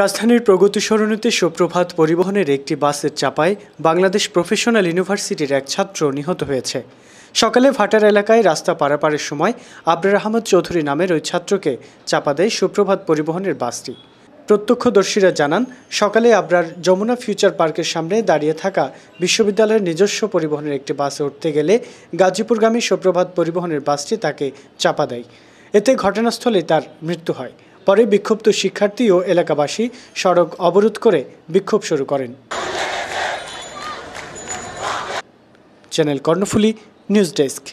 রাজধানীর প্রগতি সরণিতে সুপ্রভাত পরিবহনের একটি বাসের চাপায় বাংলাদেশ প্রফেশনাল ইউনিভার্সিটির এক ছাত্র নিহত হয়েছে সকালে ভাটার এলাকায় রাস্তা পারাপারের সময় আবরার আহমদ চৌধুরী নামের ওই ছাত্রকে চাপা দেয় সুপ্রভাত পরিবহনের বাসটি প্রত্যক্ষদর্শীরা জানান সকালে আবরার যমুনা ফিউচার পার্কের সামনে দাঁড়িয়ে থাকা বিশ্ববিদ্যালয়ের নিজস্ব পরিবহনের একটি বাসে উঠতে গেলে গাজীপুরগামী সুপ্রভাত পরিবহনের বাসটি তাকে চাপা দেয় এতে ঘটনাস্থলে তার মৃত্যু হয় পরে বিক্ষুব্ধ শিক্ষার্থী ও এলাকাবাসী সড়ক অবরোধ করে বিক্ষোভ শুরু করেন চ্যানেল কর্ণফুলি নিউজ ডেস্ক